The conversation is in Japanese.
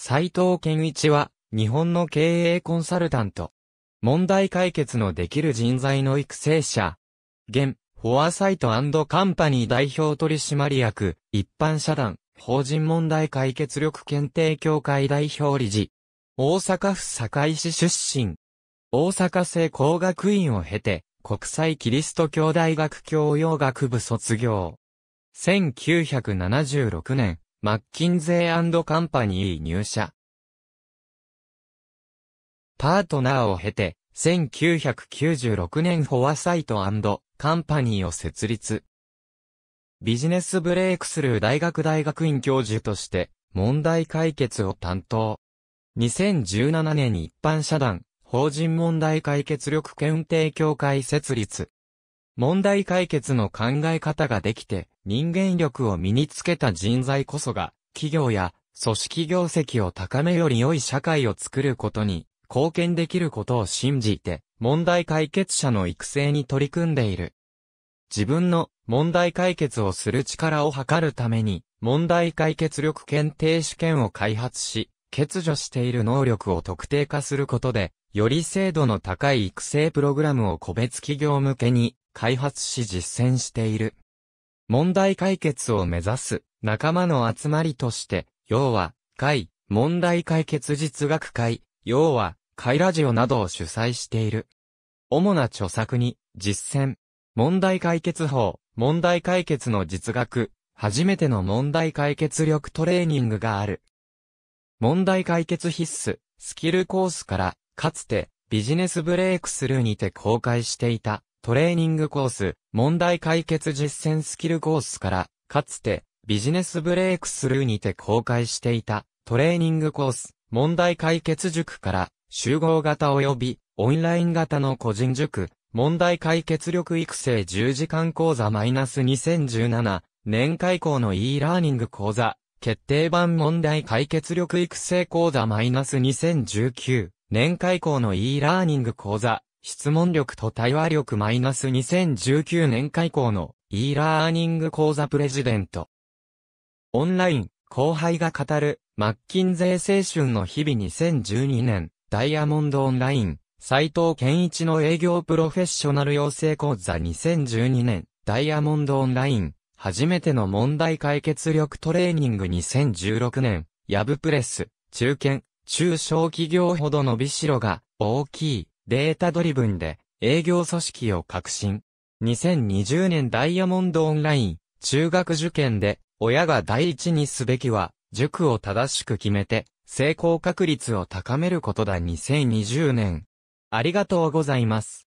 斎藤健一は、日本の経営コンサルタント。問題解決のできる人材の育成者。現、フォアサイトカンパニー代表取締役、一般社団、法人問題解決力検定協会代表理事。大阪府堺市出身。大阪聖工学院を経て、国際キリスト教大学教養学部卒業。1976年、マッキンゼーカンパニー入社。パートナーを経て、1996年フォアサイトカンパニーを設立。ビジネスブレイクスルー大学大学院教授として問題解決を担当。2017年に一般社団法人問題解決力検定協会設立。問題解決の考え方ができて人間力を身につけた人材こそが、企業や組織業績を高めより良い社会を作ることに貢献できることを信じて、問題解決者の育成に取り組んでいる。自分の問題解決をする力を測るために、問題解決力検定試験を開発し、欠如している能力を特定化することで、より精度の高い育成プログラムを個別企業向けに開発し実践している。問題解決を目指す仲間の集まりとして、要は、会、問題解決実学会、要は、会ラジオなどを主催している。主な著作に、実践、問題解決法、問題解決の実学、初めての問題解決力トレーニングがある。問題解決必須、スキルコースから、かつて、ビジネスブレイクスルーにて公開していた、トレーニングコース、問題解決実践スキルコースから、かつて、ビジネスブレイクスルーにて公開していた、トレーニングコース、問題解決塾から、集合型及び、オンライン型の個人塾、問題解決力育成10時間講座 -2017、年会校の e ラーニング講座、決定版問題解決力育成講座 -2019、年会校の e ラーニング講座、質問力と対話力マイナス2019年開校の e ラーニング講座プレジデント。オンライン、後輩が語る、マッキンゼー青春の日々2012年、ダイヤモンドオンライン、斉藤健一の営業プロフェッショナル養成講座2012年、ダイヤモンドオンライン、初めての問題解決力トレーニング2016年、ヤブプレス、中堅、中小企業ほど伸びしろが大きいデータドリブンで営業組織を革新。2020年ダイヤモンドオンライン、中学受験で、親が第一にすべきは、塾を正しく決めて、成功確率を高めることだ2020年。ありがとうございます。